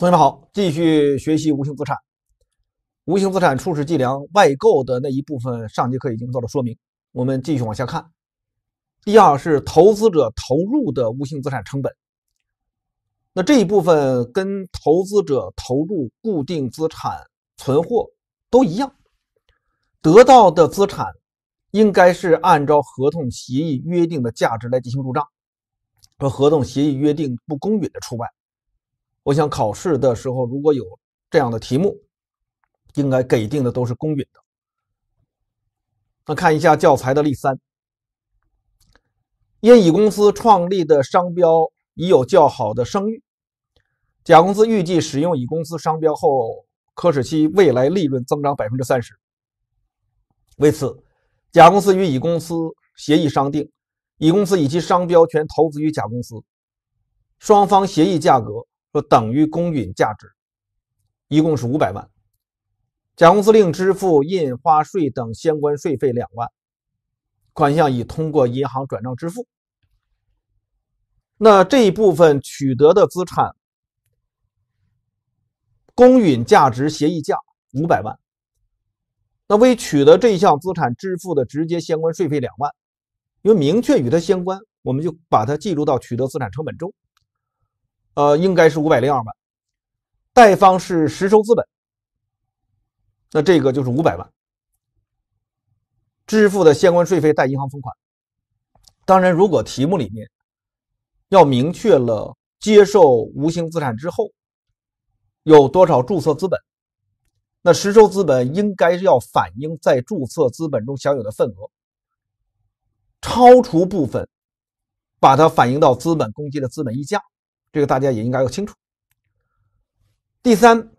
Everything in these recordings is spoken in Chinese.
同学们好，继续学习无形资产。无形资产初始计量外购的那一部分，上节课已经做了说明。我们继续往下看，第二是投资者投入的无形资产成本。那这一部分跟投资者投入固定资产、存货都一样，得到的资产应该是按照合同协议约定的价值来进行入账，和合同协议约定不公允的除外。我想考试的时候，如果有这样的题目，应该给定的都是公允的。那看一下教材的例三，因乙公司创立的商标已有较好的声誉，甲公司预计使用乙公司商标后，可使其未来利润增长百分之三十。为此，甲公司与乙公司协议商定，乙公司以其商标权投资于甲公司，双方协议价格。说等于公允价值，一共是五百万。甲公司另支付印花税等相关税费两万，款项已通过银行转账支付。那这一部分取得的资产公允价值协议价五百万，那为取得这一项资产支付的直接相关税费两万，因为明确与它相关，我们就把它计入到取得资产成本中。呃，应该是五百零二万，贷方是实收资本，那这个就是五百万，支付的相关税费贷银行存款。当然，如果题目里面要明确了接受无形资产之后有多少注册资本，那实收资本应该是要反映在注册资本中享有的份额，超出部分把它反映到资本公积的资本溢价。这个大家也应该要清楚。第三，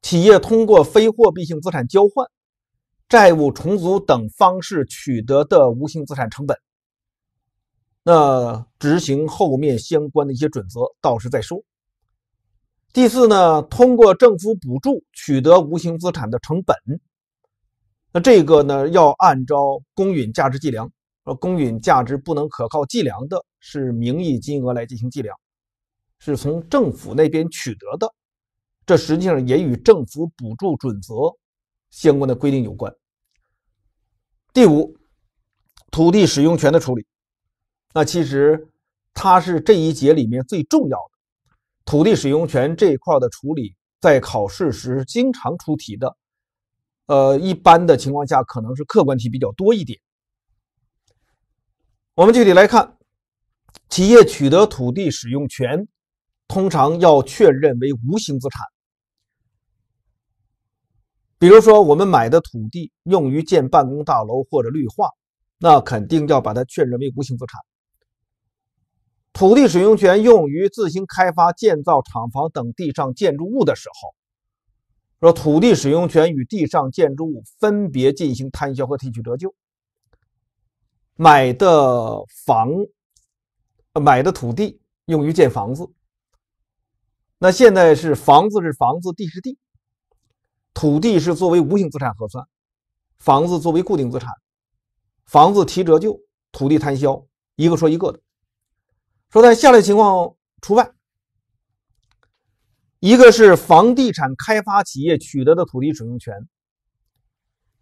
企业通过非货币性资产交换、债务重组等方式取得的无形资产成本，那执行后面相关的一些准则，到时再说。第四呢，通过政府补助取得无形资产的成本，那这个呢要按照公允价值计量，而公允价值不能可靠计量的，是名义金额来进行计量。是从政府那边取得的，这实际上也与政府补助准则相关的规定有关。第五，土地使用权的处理，那其实它是这一节里面最重要的土地使用权这一块的处理，在考试时经常出题的。呃，一般的情况下可能是客观题比较多一点。我们具体来看，企业取得土地使用权。通常要确认为无形资产，比如说我们买的土地用于建办公大楼或者绿化，那肯定要把它确认为无形资产。土地使用权用于自行开发建造厂房等地上建筑物的时候，说土地使用权与地上建筑物分别进行摊销和提取折旧。买的房，买的土地用于建房子。那现在是房子是房子，地是地，土地是作为无形资产核算，房子作为固定资产，房子提折旧，土地摊销，一个说一个的。说在下列情况除外，一个是房地产开发企业取得的土地使用权，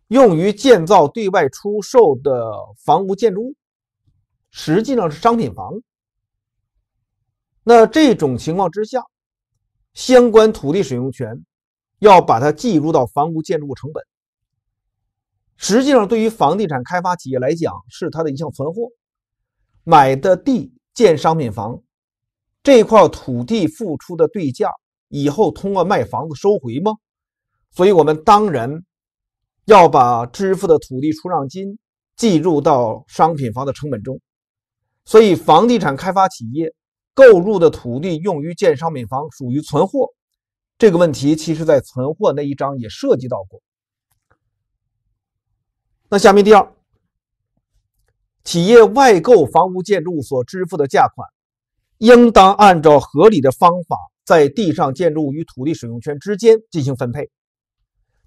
用于建造对外出售的房屋建筑物，实际上是商品房。那这种情况之下。相关土地使用权要把它计入到房屋建筑物成本。实际上，对于房地产开发企业来讲，是它的一项存货。买的地建商品房，这块土地付出的对价以后通过卖房子收回吗？所以我们当然要把支付的土地出让金计入到商品房的成本中。所以，房地产开发企业。购入的土地用于建商品房属于存货，这个问题其实在存货那一章也涉及到过。那下面第二，企业外购房屋建筑物所支付的价款，应当按照合理的方法在地上建筑物与土地使用权之间进行分配，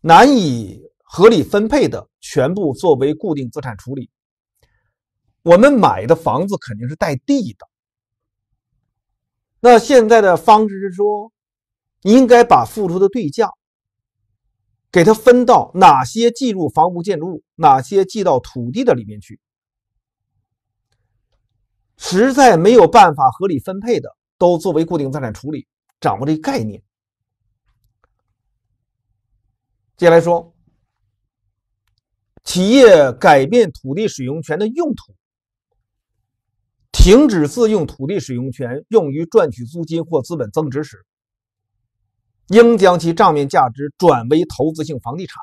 难以合理分配的，全部作为固定资产处理。我们买的房子肯定是带地的。那现在的方式是说，应该把付出的对价，给它分到哪些计入房屋建筑物，哪些记到土地的里面去。实在没有办法合理分配的，都作为固定资产处理。掌握这个概念。接下来说，企业改变土地使用权的用途。停止自用土地使用权用于赚取租金或资本增值时，应将其账面价值转为投资性房地产。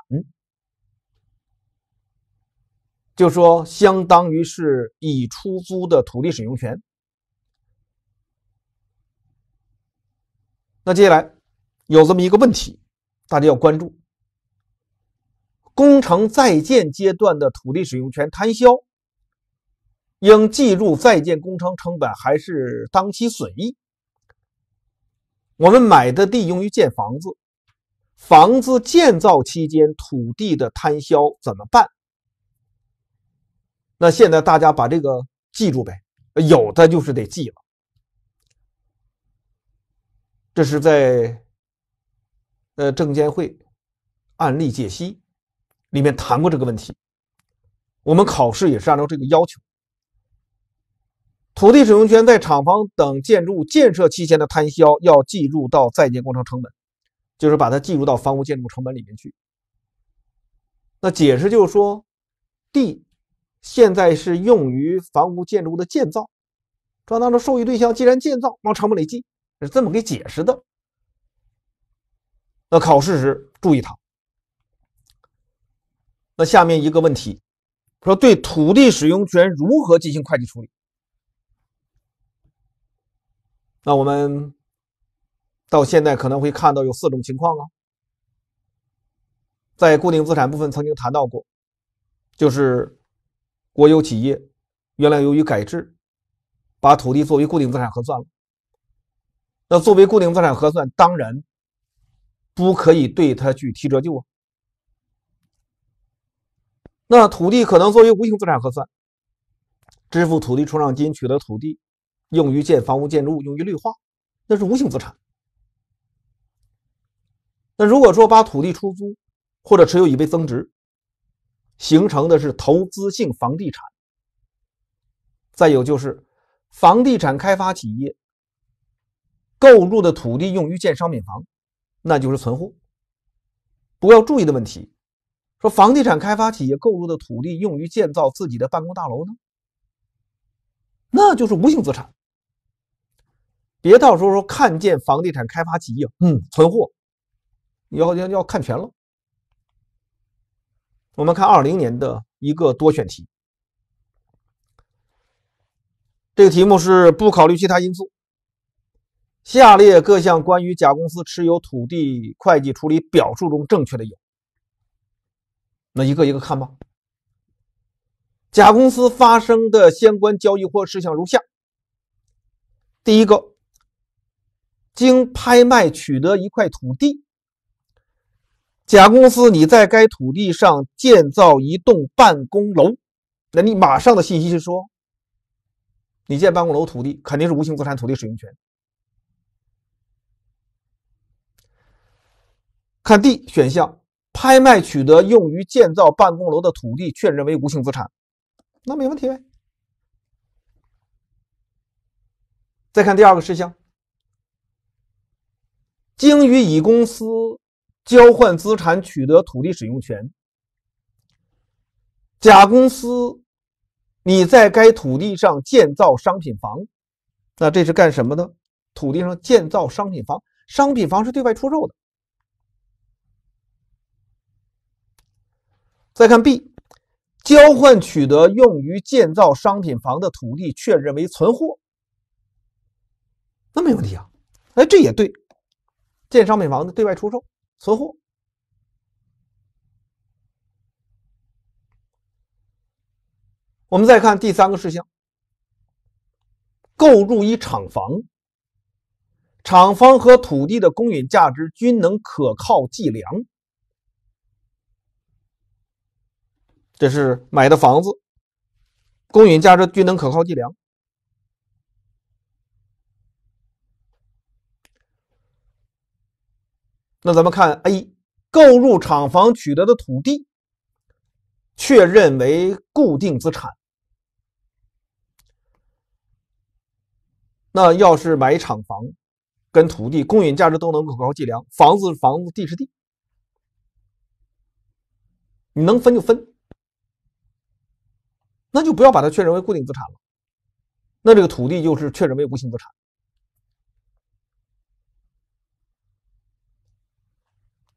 就说相当于是已出租的土地使用权。那接下来有这么一个问题，大家要关注：工程在建阶段的土地使用权摊销。应计入在建工程成本还是当期损益？我们买的地用于建房子，房子建造期间土地的摊销怎么办？那现在大家把这个记住呗，有的就是得记了。这是在呃证监会案例解析里面谈过这个问题，我们考试也是按照这个要求。土地使用权在厂房等建筑建设期间的摊销要计入到在建工程成本，就是把它计入到房屋建筑成本里面去。那解释就是说，地现在是用于房屋建筑的建造，这当中受益对象既然建造，往成本里记，是这么给解释的。那考试时注意它。那下面一个问题，说对土地使用权如何进行会计处理？那我们到现在可能会看到有四种情况啊，在固定资产部分曾经谈到过，就是国有企业原来由于改制，把土地作为固定资产核算了。那作为固定资产核算，当然不可以对它去提折旧啊。那土地可能作为无形资产核算，支付土地出让金取得土地。用于建房屋建筑物，用于绿化，那是无形资产。那如果说把土地出租或者持有以备增值，形成的是投资性房地产。再有就是房地产开发企业购入的土地用于建商品房，那就是存货。不要注意的问题，说房地产开发企业购入的土地用于建造自己的办公大楼呢，那就是无形资产。别到时候说看见房地产开发企业，嗯，存货，要要要看全了。我们看二零年的一个多选题，这个题目是不考虑其他因素，下列各项关于甲公司持有土地会计处理表述中正确的有，那一个一个看吧。甲公司发生的相关交易或事项如下：第一个。经拍卖取得一块土地，甲公司你在该土地上建造一栋办公楼，那你马上的信息是说，你建办公楼土地肯定是无形资产土地使用权。看 D 选项，拍卖取得用于建造办公楼的土地确认为无形资产，那没问题呗。再看第二个事项。经与乙公司交换资产取得土地使用权，甲公司你在该土地上建造商品房，那这是干什么的？土地上建造商品房，商品房是对外出售的。再看 B，交换取得用于建造商品房的土地确认为存货，那没问题啊，哎，这也对。建商品房的对外出售存货，我们再看第三个事项：构筑一厂房。厂房和土地的公允价值均能可靠计量。这是买的房子，公允价值均能可靠计量。那咱们看 A，购入厂房取得的土地，确认为固定资产。那要是买厂房跟土地，公允价值都能够可靠计量，房子房子地是地，你能分就分，那就不要把它确认为固定资产了。那这个土地就是确认为无形资产。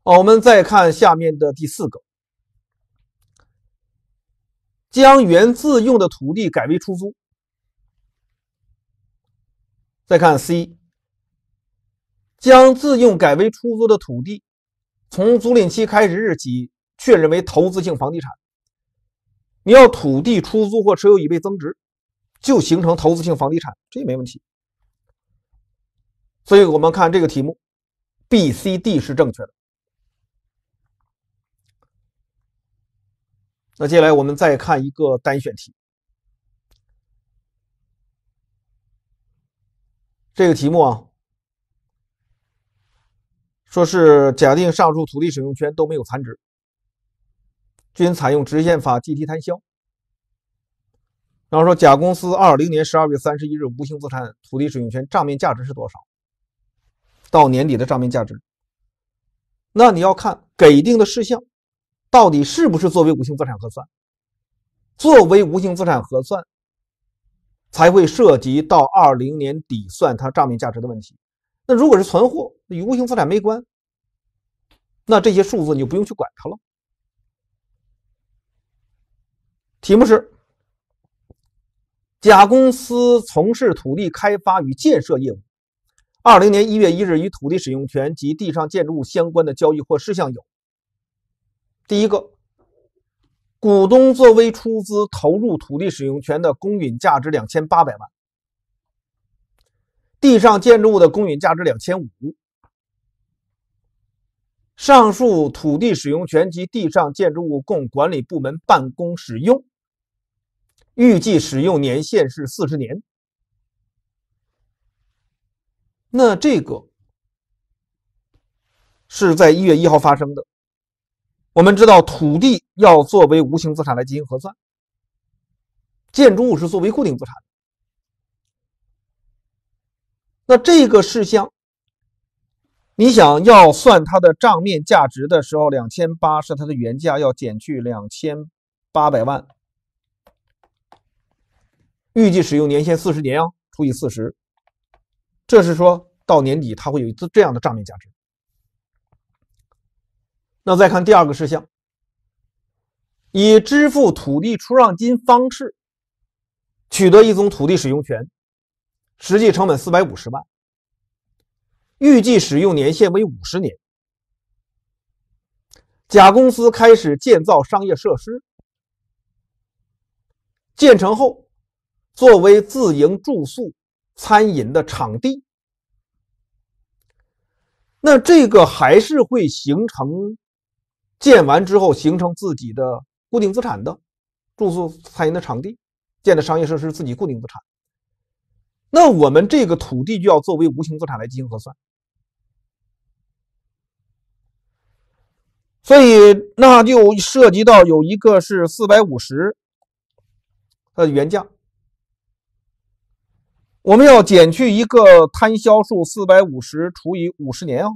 好，我们再看下面的第四个，将原自用的土地改为出租。再看 C，将自用改为出租的土地，从租赁期开始日起确认为投资性房地产。你要土地出租或持有已被增值，就形成投资性房地产，这没问题。所以我们看这个题目，B、C、D 是正确的。那接下来我们再看一个单选题，这个题目啊，说是假定上述土地使用权都没有残值，均采用直线法计提摊销。然后说，甲公司二零年十二月三十一日无形资产土地使用权账面价值是多少？到年底的账面价值？那你要看给定的事项。到底是不是作为无形资产核算？作为无形资产核算，才会涉及到二零年底算它账面价值的问题。那如果是存货，与无形资产没关，那这些数字你就不用去管它了。题目是：甲公司从事土地开发与建设业务，二零年一月一日与土地使用权及地上建筑物相关的交易或事项有。第一个，股东作为出资投入土地使用权的公允价值两千八百万，地上建筑物的公允价值两千五，上述土地使用权及地上建筑物供管理部门办公使用，预计使用年限是四十年。那这个是在一月一号发生的。我们知道土地要作为无形资产来进行核算，建筑物是作为固定资产那这个事项，你想要算它的账面价值的时候，两千八是它的原价，要减去两千八百万，预计使用年限四十年哦，除以四十，这是说到年底它会有一次这样的账面价值。那再看第二个事项，以支付土地出让金方式取得一宗土地使用权，实际成本四百五十万，预计使用年限为五十年。甲公司开始建造商业设施，建成后作为自营住宿、餐饮的场地。那这个还是会形成。建完之后形成自己的固定资产的住宿餐饮的场地，建的商业设施自己固定资产，那我们这个土地就要作为无形资产来进行核算，所以那就涉及到有一个是四百五十，的原价，我们要减去一个摊销数，四百五十除以五十年啊，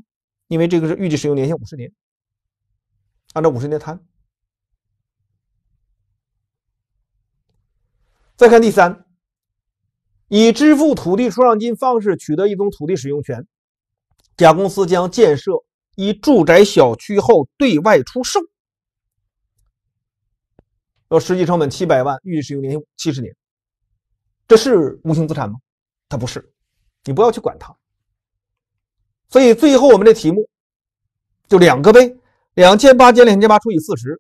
因为这个是预计使用年限五十年。按照五十年摊。再看第三，以支付土地出让金方式取得一宗土地使用权，甲公司将建设以住宅小区后对外出售。要实际成本七百万，预计使用年限七十年，这是无形资产吗？它不是，你不要去管它。所以最后我们的题目就两个呗。两千八减两千八除以四十，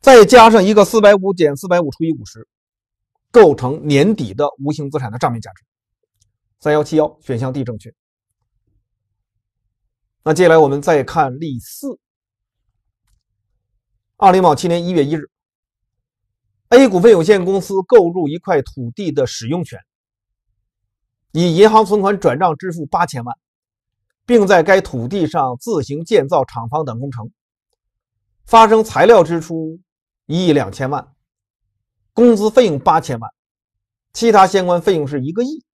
再加上一个四百五减四百五除以五十，构成年底的无形资产的账面价值，三幺七幺，选项 D 正确。那接下来我们再看例四，二零二七年一月一日，A 股份有限公司购入一块土地的使用权，以银行存款转账支付八千万。并在该土地上自行建造厂房等工程，发生材料支出一亿两千万，工资费用八千万，其他相关费用是一个亿。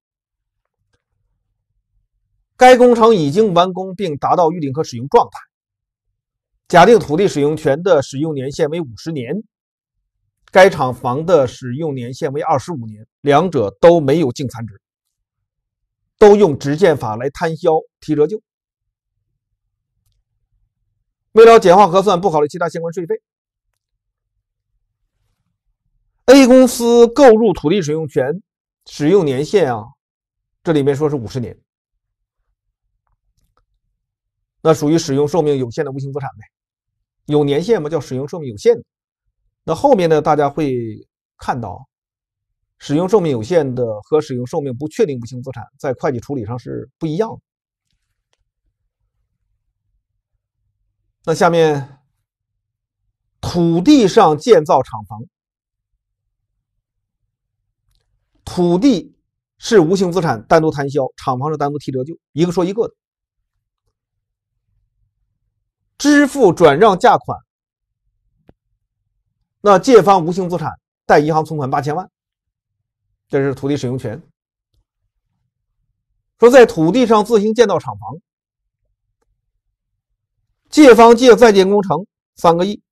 该工程已经完工并达到预定可使用状态。假定土地使用权的使用年限为五十年，该厂房的使用年限为二十五年，两者都没有净残值，都用直建法来摊销提折旧。为了简化核算，不考虑其他相关税费。A 公司购入土地使用权使用年限啊，这里面说是五十年，那属于使用寿命有限的无形资产呗？有年限吗？叫使用寿命有限的。那后面呢，大家会看到，使用寿命有限的和使用寿命不确定无形资产在会计处理上是不一样的。那下面，土地上建造厂房，土地是无形资产单独摊销，厂房是单独提折旧，一个说一个的。支付转让价款，那借方无形资产，贷银行存款八千万，这是土地使用权。说在土地上自行建造厂房。借方借在建工程三个亿，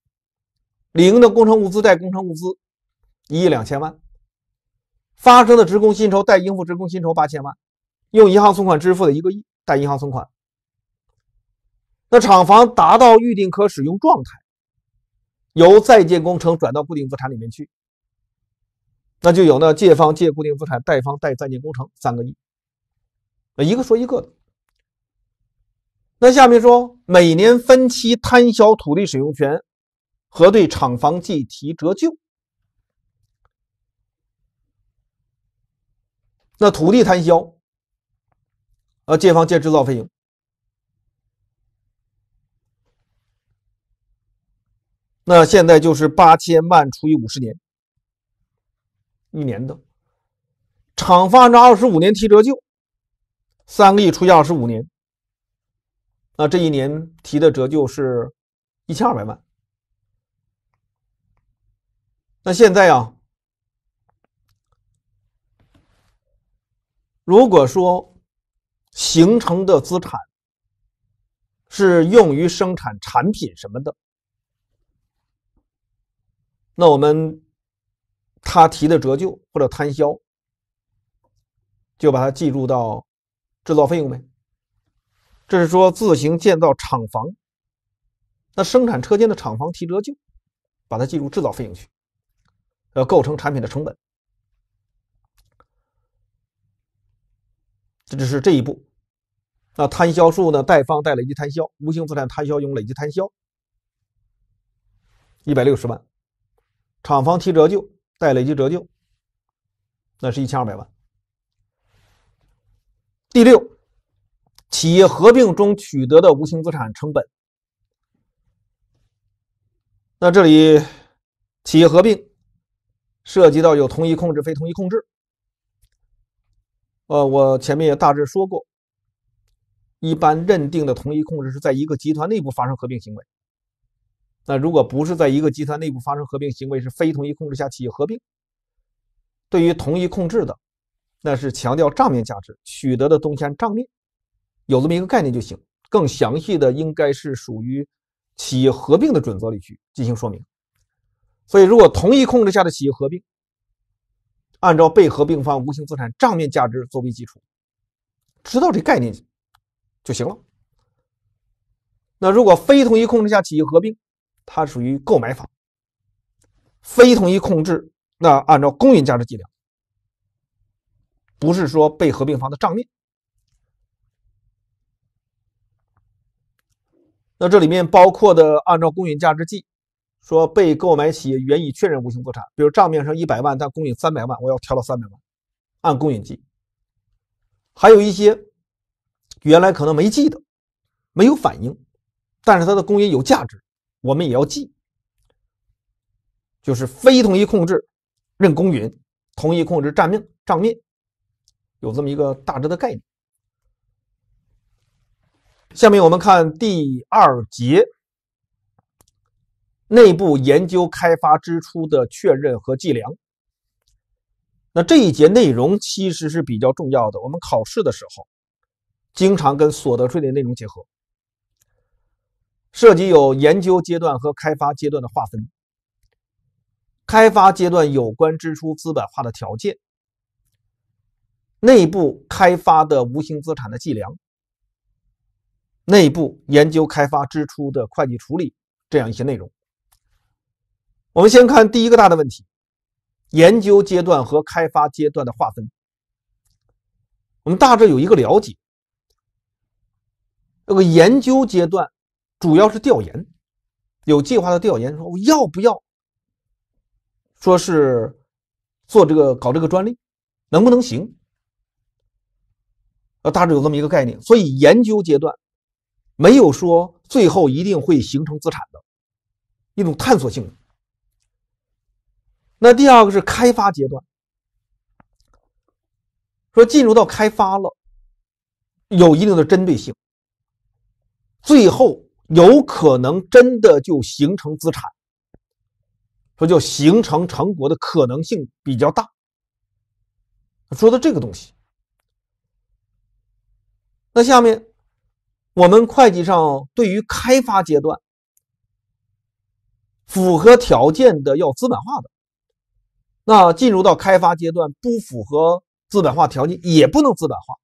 零的工程物资贷工程物资一亿两千万，发生的职工薪酬贷应付职工薪酬八千万，用银行存款支付的一个亿贷银行存款。那厂房达到预定可使用状态，由在建工程转到固定资产里面去，那就有呢借方借固定资产，贷方贷在建工程三个亿，那一个说一个的。那下面说每年分期摊销土地使用权和对厂房计提折旧。那土地摊销，呃，借方借制造费用。那现在就是八千万除以五十年，一年的厂房按照二十五年提折旧，三个亿除以二十五年。那这一年提的折旧是，一千二百万。那现在啊，如果说形成的资产是用于生产产品什么的，那我们他提的折旧或者摊销，就把它计入到制造费用呗。这是说自行建造厂房，那生产车间的厂房提折旧，把它计入制造费用去，要构成产品的成本。这只是这一步。那摊销数呢？贷方带累计摊销，无形资产摊销用累计摊销一百六十万，厂房提折旧带累计折旧，那是一千二百万。第六。企业合并中取得的无形资产成本，那这里企业合并涉及到有同一控制、非同一控制。呃，我前面也大致说过，一般认定的同一控制是在一个集团内部发生合并行为。那如果不是在一个集团内部发生合并行为，是非同一控制下企业合并。对于同一控制的，那是强调账面价值取得的动迁账面。有这么一个概念就行，更详细的应该是属于企业合并的准则里去进行说明。所以，如果同一控制下的企业合并，按照被合并方无形资产账面价值作为基础，知道这概念就行了。那如果非同一控制下企业合并，它属于购买法，非同一控制，那按照公允价值计量，不是说被合并方的账面。那这里面包括的，按照公允价值计，说被购买企业原已确认无形资产，比如账面上一百万，但公允三百万，我要调到三百万，按公允计。还有一些原来可能没记的，没有反应，但是它的公允有价值，我们也要记。就是非同一控制认公允，同一控制账面账面，有这么一个大致的概念。下面我们看第二节，内部研究开发支出的确认和计量。那这一节内容其实是比较重要的，我们考试的时候经常跟所得税的内容结合，涉及有研究阶段和开发阶段的划分，开发阶段有关支出资本化的条件，内部开发的无形资产的计量。内部研究开发支出的会计处理，这样一些内容。我们先看第一个大的问题：研究阶段和开发阶段的划分。我们大致有一个了解。这个研究阶段主要是调研，有计划的调研，说我要不要，说是做这个搞这个专利能不能行，呃，大致有这么一个概念。所以研究阶段。没有说最后一定会形成资产的一种探索性。那第二个是开发阶段，说进入到开发了，有一定的针对性，最后有可能真的就形成资产，说就形成成果的可能性比较大。说的这个东西，那下面。我们会计上对于开发阶段符合条件的要资本化的，那进入到开发阶段不符合资本化条件也不能资本化，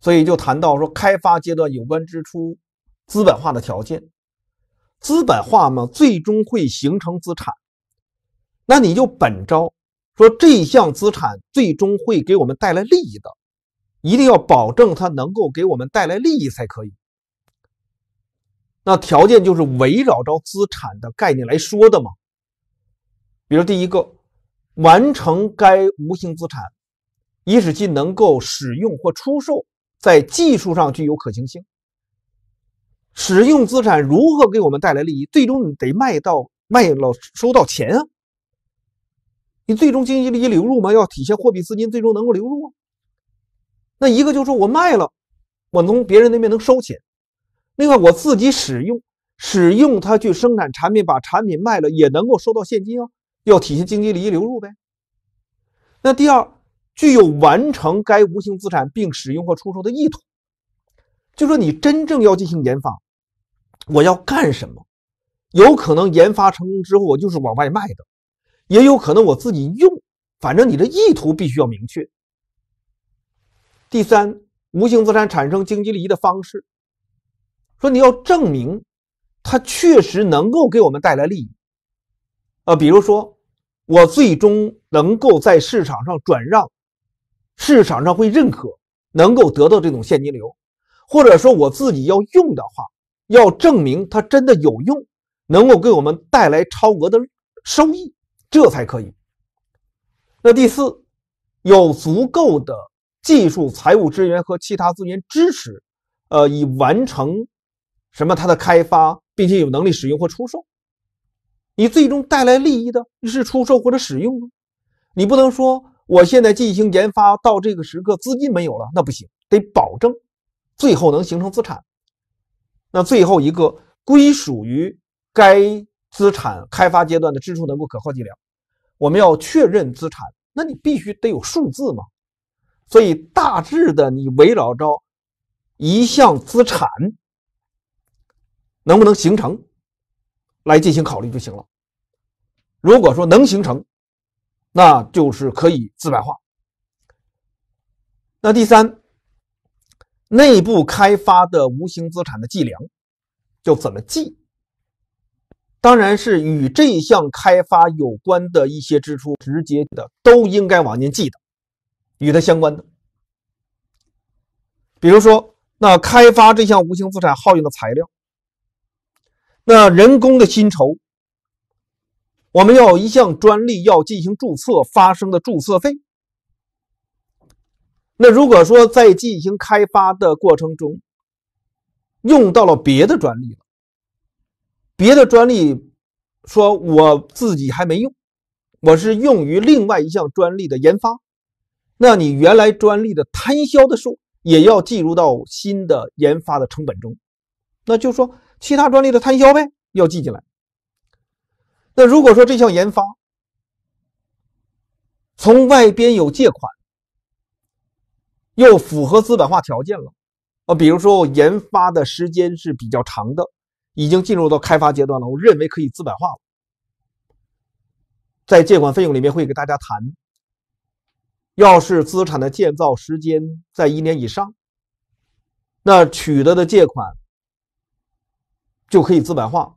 所以就谈到说开发阶段有关支出资本化的条件，资本化嘛，最终会形成资产，那你就本着说这项资产最终会给我们带来利益的。一定要保证它能够给我们带来利益才可以。那条件就是围绕着资产的概念来说的嘛。比如第一个，完成该无形资产，以使其能够使用或出售，在技术上具有可行性。使用资产如何给我们带来利益？最终得卖到卖了收到钱啊。你最终经济利益流入嘛？要体现货币资金最终能够流入啊。那一个就是我卖了，我从别人那边能收钱；另外我自己使用，使用它去生产产品，把产品卖了也能够收到现金啊，要体现经济利益流入呗。那第二，具有完成该无形资产并使用或出售的意图，就说你真正要进行研发，我要干什么？有可能研发成功之后我就是往外卖的，也有可能我自己用，反正你的意图必须要明确。第三，无形资产产生经济利益的方式，说你要证明，它确实能够给我们带来利益，呃，比如说，我最终能够在市场上转让，市场上会认可，能够得到这种现金流，或者说我自己要用的话，要证明它真的有用，能够给我们带来超额的收益，这才可以。那第四，有足够的。技术、财务资源和其他资源支持，呃，以完成什么它的开发，并且有能力使用或出售。你最终带来利益的，是出售或者使用吗？你不能说我现在进行研发到这个时刻资金没有了，那不行，得保证最后能形成资产。那最后一个归属于该资产开发阶段的支出能够可靠计量，我们要确认资产，那你必须得有数字嘛。所以，大致的你围绕着一项资产能不能形成来进行考虑就行了。如果说能形成，那就是可以资本化。那第三，内部开发的无形资产的计量就怎么计？当然是与这项开发有关的一些支出，直接的都应该往您记的。与它相关的，比如说，那开发这项无形资产耗用的材料，那人工的薪酬，我们要有一项专利要进行注册发生的注册费。那如果说在进行开发的过程中用到了别的专利了，别的专利说我自己还没用，我是用于另外一项专利的研发。那你原来专利的摊销的数也要计入到新的研发的成本中，那就说其他专利的摊销呗要记进来。那如果说这项研发从外边有借款，又符合资本化条件了，啊，比如说我研发的时间是比较长的，已经进入到开发阶段了，我认为可以资本化了，在借款费用里面会给大家谈。要是资产的建造时间在一年以上，那取得的借款就可以资本化。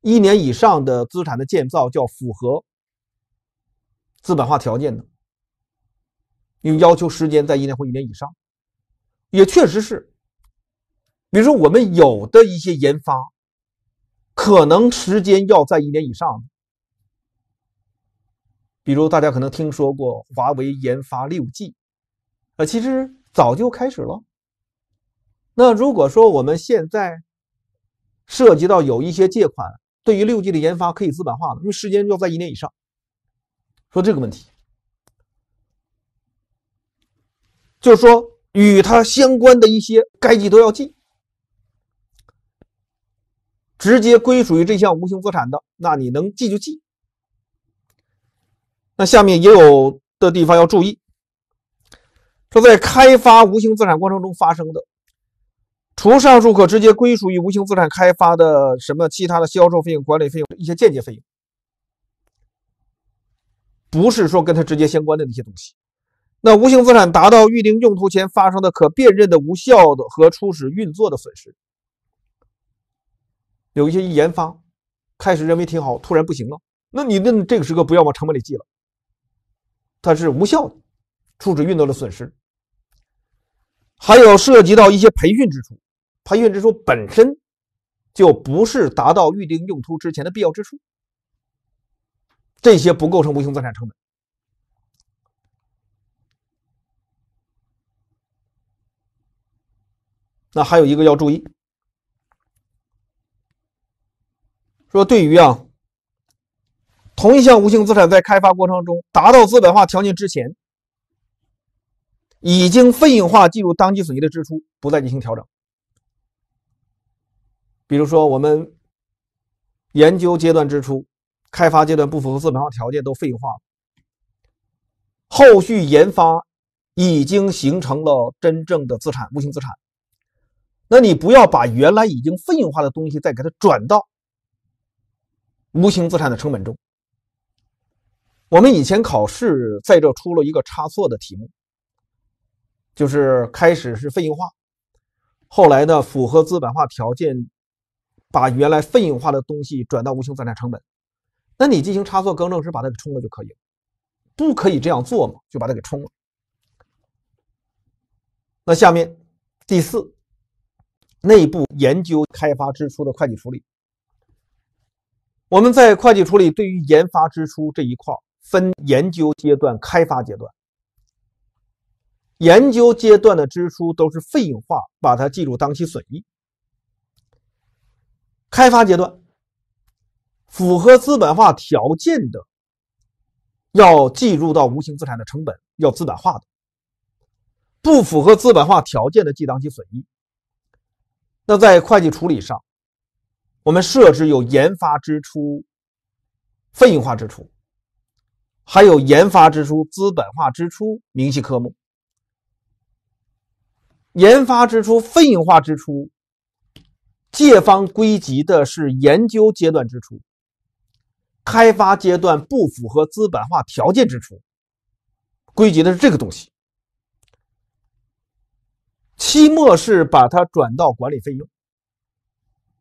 一年以上的资产的建造叫符合资本化条件的，因为要求时间在一年或一年以上，也确实是。比如说，我们有的一些研发，可能时间要在一年以上。比如大家可能听说过华为研发六 G，啊，其实早就开始了。那如果说我们现在涉及到有一些借款，对于六 G 的研发可以资本化的，因为时间要在一年以上。说这个问题，就是说与它相关的一些该记都要记，直接归属于这项无形资产的，那你能记就记。那下面也有的地方要注意，说在开发无形资产过程中发生的，除上述可直接归属于无形资产开发的什么其他的销售费用、管理费用一些间接费用，不是说跟它直接相关的那些东西。那无形资产达到预定用途前发生的可辨认的无效的和初始运作的损失，有一些一研发开始认为挺好，突然不行了，那你那这个时刻不要往成本里记了。它是无效的，处置运动的损失，还有涉及到一些培训支出，培训支出本身就不是达到预定用途之前的必要支出，这些不构成无形资产成本。那还有一个要注意，说对于啊。同一项无形资产在开发过程中达到资本化条件之前，已经费用化计入当期损益的支出，不再进行调整。比如说，我们研究阶段支出、开发阶段不符合资本化条件都费用化了，后续研发已经形成了真正的资产，无形资产。那你不要把原来已经费用化的东西再给它转到无形资产的成本中。我们以前考试在这出了一个差错的题目，就是开始是费用化，后来呢符合资本化条件，把原来费用化的东西转到无形资产成本，那你进行差错更正时把它给冲了就可以了，不可以这样做嘛？就把它给冲了。那下面第四，内部研究开发支出的会计处理，我们在会计处理对于研发支出这一块分研究阶段、开发阶段。研究阶段的支出都是费用化，把它计入当期损益。开发阶段符合资本化条件的，要计入到无形资产的成本，要资本化的；不符合资本化条件的，记当期损益。那在会计处理上，我们设置有研发支出、费用化支出。还有研发支出、资本化支出明细科目。研发支出费用化支出，借方归集的是研究阶段支出，开发阶段不符合资本化条件支出，归集的是这个东西。期末是把它转到管理费用。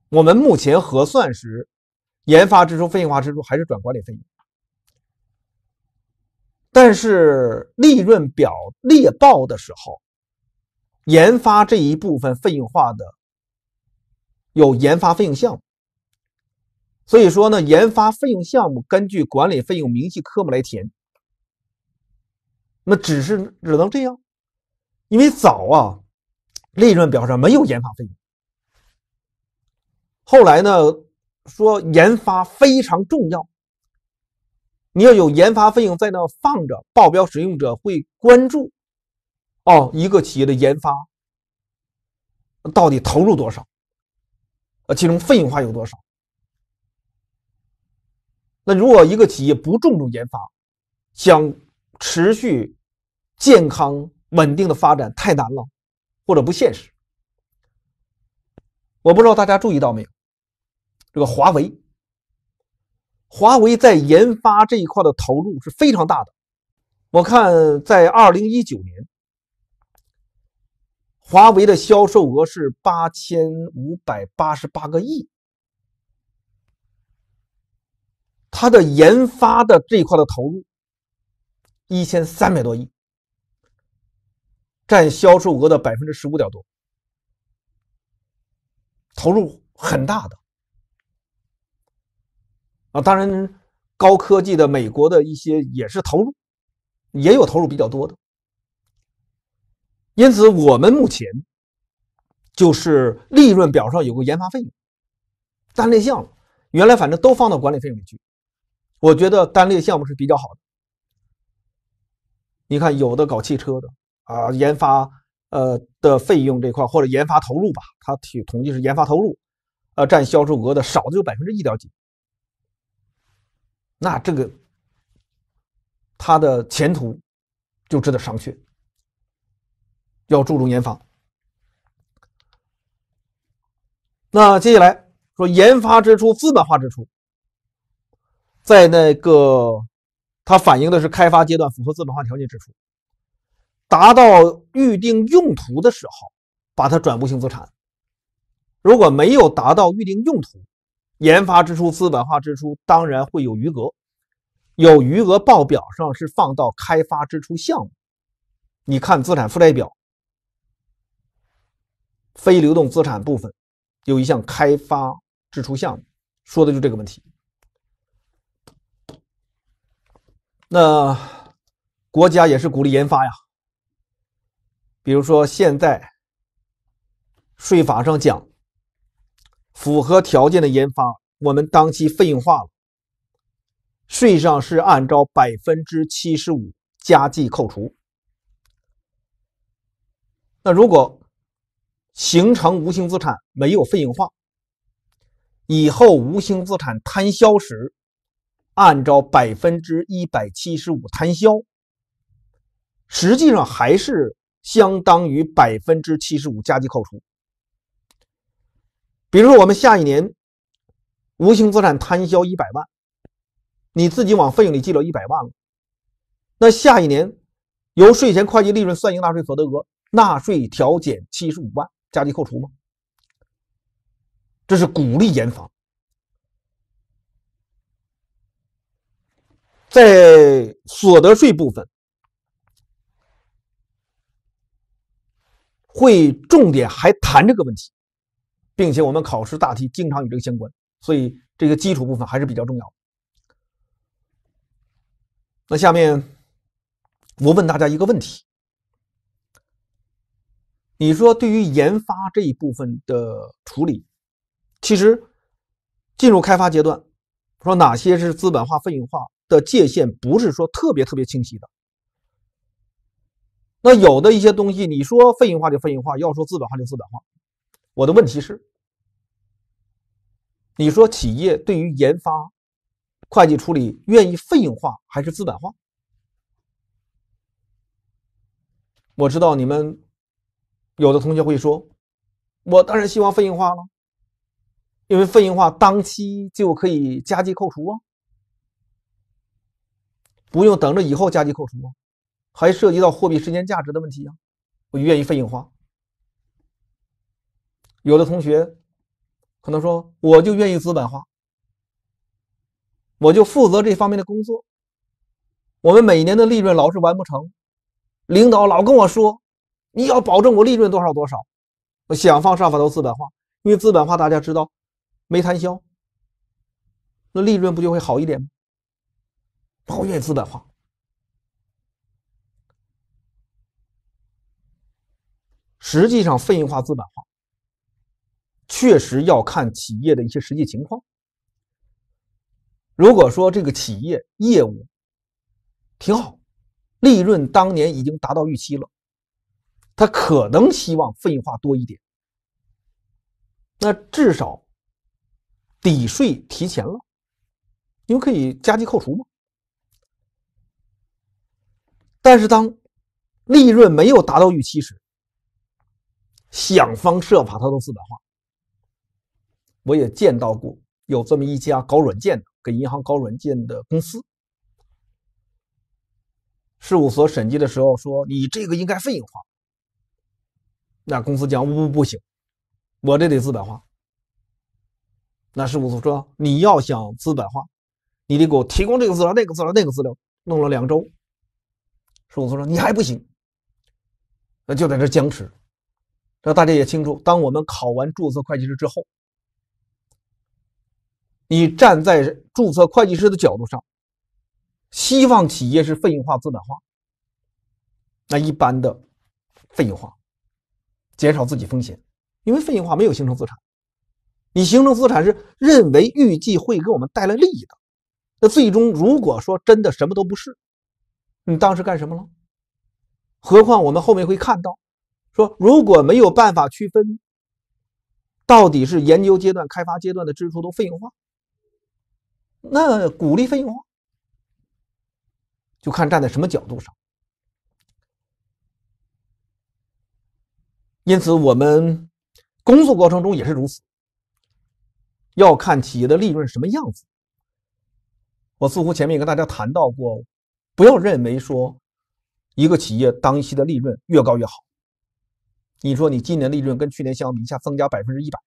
我们目前核算时，研发支出费用化支出还是转管理费用。但是利润表列报的时候，研发这一部分费用化的有研发费用项目，所以说呢，研发费用项目根据管理费用明细科目来填，那只是只能这样，因为早啊，利润表上没有研发费用，后来呢说研发非常重要。你要有研发费用在那放着，报表使用者会关注哦，一个企业的研发到底投入多少？呃，其中费用化有多少？那如果一个企业不注重研发，想持续健康稳定的发展，太难了，或者不现实。我不知道大家注意到没有，这个华为。华为在研发这一块的投入是非常大的。我看在二零一九年，华为的销售额是八千五百八十八个亿，它的研发的这一块的投入一千三百多亿，占销售额的百分之十五点多，投入很大的。啊，当然，高科技的美国的一些也是投入，也有投入比较多的。因此，我们目前就是利润表上有个研发费用单列项目原来反正都放到管理费用里去，我觉得单列项目是比较好的。你看，有的搞汽车的啊，研发呃的费用这块或者研发投入吧，它去统计是研发投入，呃，占销售额的少的有百分之一点几。那这个，它的前途就值得商榷。要注重研发。那接下来说研发支出、资本化支出，在那个它反映的是开发阶段符合资本化条件支出，达到预定用途的时候，把它转无形资产；如果没有达到预定用途，研发支出、资本化支出当然会有余额，有余额，报表上是放到开发支出项目。你看资产负债表，非流动资产部分有一项开发支出项目，说的就这个问题。那国家也是鼓励研发呀，比如说现在税法上讲。符合条件的研发，我们当期费用化了，税上是按照百分之七十五加计扣除。那如果形成无形资产没有费用化，以后无形资产摊销时按照百分之一百七十五摊销，实际上还是相当于百分之七十五加计扣除。比如说，我们下一年无形资产摊销一百万，你自己往费用里记了一百万，了，那下一年由税前会计利润算应纳税所得额，纳税调减七十五万，加计扣除吗？这是鼓励严防，在所得税部分会重点还谈这个问题。并且我们考试大题经常与这个相关，所以这个基础部分还是比较重要那下面我问大家一个问题：你说对于研发这一部分的处理，其实进入开发阶段，说哪些是资本化、费用化的界限，不是说特别特别清晰的。那有的一些东西，你说费用化就费用化，要说资本化就资本化，我的问题是？你说企业对于研发会计处理愿意费用化还是资本化？我知道你们有的同学会说：“我当然希望费用化了，因为费用化当期就可以加计扣除啊，不用等着以后加计扣除啊，还涉及到货币时间价值的问题啊，我愿意费用化。”有的同学。可能说，我就愿意资本化，我就负责这方面的工作。我们每年的利润老是完不成，领导老跟我说，你要保证我利润多少多少。我想方设法都资本化，因为资本化大家知道，没摊销，那利润不就会好一点吗？抱怨资本化，实际上费用化资本化。确实要看企业的一些实际情况。如果说这个企业业务挺好，利润当年已经达到预期了，他可能希望费用化多一点，那至少抵税提前了，因为可以加计扣除嘛。但是当利润没有达到预期时，想方设法它都资本化。我也见到过有这么一家搞软件、的，给银行搞软件的公司，事务所审计的时候说：“你这个应该费用化。”那公司讲：“不不不行，我这得资本化。”那事务所说：“你要想资本化，你得给我提供这个资料、那个资料、那个资料。”弄了两周，事务所说：“你还不行。”那就在这僵持。那大家也清楚，当我们考完注册会计师之后。你站在注册会计师的角度上，希望企业是费用化、资本化。那一般的费用化，减少自己风险，因为费用化没有形成资产。你形成资产是认为预计会给我们带来利益的。那最终如果说真的什么都不是，你当时干什么了？何况我们后面会看到，说如果没有办法区分，到底是研究阶段、开发阶段的支出都费用化。那鼓励费用，就看站在什么角度上。因此，我们工作过程中也是如此，要看企业的利润什么样子。我似乎前面也跟大家谈到过，不要认为说一个企业当期的利润越高越好。你说你今年利润跟去年相比一下增加百分之一百，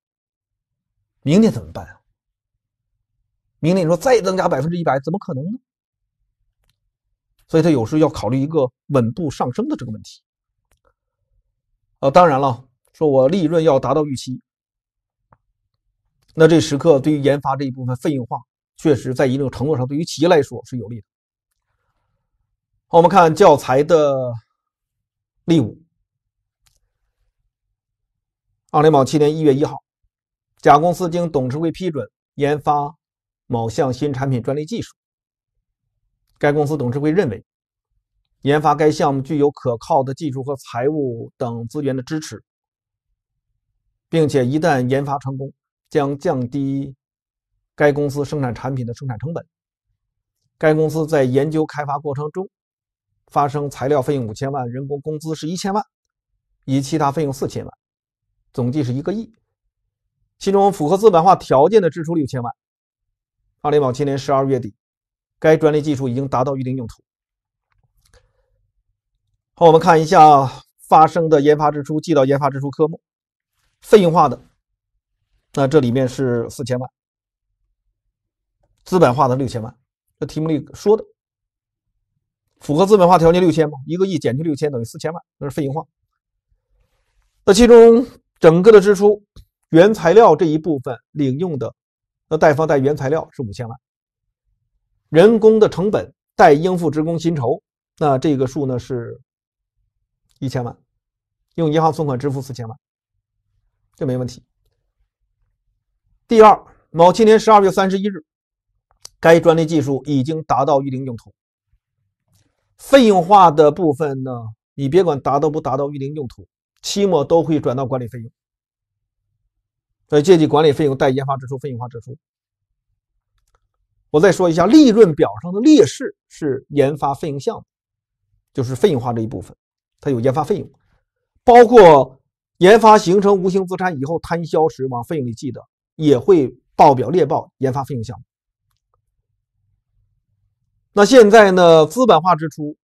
明年怎么办啊？明年你说再增加百分之一百，怎么可能呢？所以他有时要考虑一个稳步上升的这个问题。啊，当然了，说我利润要达到预期，那这时刻对于研发这一部分费用化，确实在一定程度上对于企业来说是有利。的。我们看教材的例五。二零二七年一月一号，甲公司经董事会批准研发。某项新产品专利技术，该公司董事会认为，研发该项目具有可靠的技术和财务等资源的支持，并且一旦研发成功，将降低该公司生产产品的生产成本。该公司在研究开发过程中发生材料费用五千万，人工工资是一千万，以其他费用四千万，总计是一个亿，其中符合资本化条件的支出六千万。阿里网今年十二月底，该专利技术已经达到预定用途。好，我们看一下发生的研发支出记到研发支出科目，费用化的那这里面是四千万，资本化的六千万。这题目里说的符合资本化条件六千吗？一个亿减去六千等于四千万，那是费用化。那其中整个的支出原材料这一部分领用的。那贷方贷原材料是五千万，人工的成本贷应付职工薪酬，那这个数呢是一千万，用银行存款支付四千万，这没问题。第二，某七年十二月三十一日，该专利技术已经达到预定用途，费用化的部分呢，你别管达到不达到预定用途，期末都会转到管理费用。借记管理费用、待研发支出、费用化支出。我再说一下，利润表上的劣势是研发费用项目，就是费用化这一部分，它有研发费用，包括研发形成无形资产以后摊销时往费用里记的，也会报表列报研发费用项目。那现在呢，资本化支出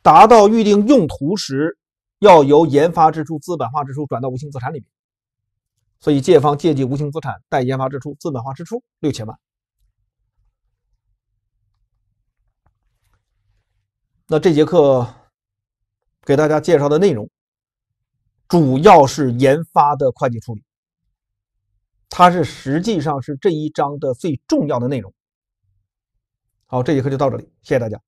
达到预定用途时，要由研发支出、资本化支出转到无形资产里面。所以借方借记无形资产、待研发支出、资本化支出六千万。那这节课给大家介绍的内容，主要是研发的会计处理，它是实际上是这一章的最重要的内容。好，这节课就到这里，谢谢大家。